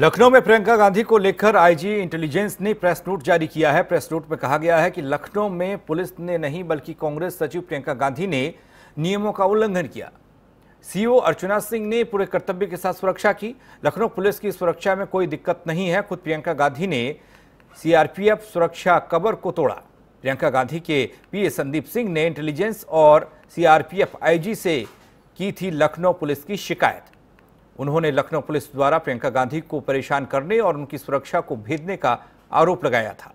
लखनऊ में प्रियंका गांधी को लेकर आईजी इंटेलिजेंस ने प्रेस नोट जारी किया है प्रेस नोट में कहा गया है कि लखनऊ में पुलिस ने नहीं बल्कि कांग्रेस सचिव प्रियंका गांधी ने नियमों का उल्लंघन किया सीओ अर्चना सिंह ने पूरे कर्तव्य के साथ सुरक्षा की लखनऊ पुलिस की सुरक्षा में कोई दिक्कत नहीं है खुद प्रियंका गांधी ने सीआरपीएफ सुरक्षा कबर को तोड़ा प्रियंका गांधी के पीए संदीप सिंह ने इंटेलिजेंस और सीआरपीएफ आईजी से की थी लखनऊ पुलिस की शिकायत उन्होंने लखनऊ पुलिस द्वारा प्रियंका गांधी को परेशान करने और उनकी सुरक्षा को भेदने का आरोप लगाया था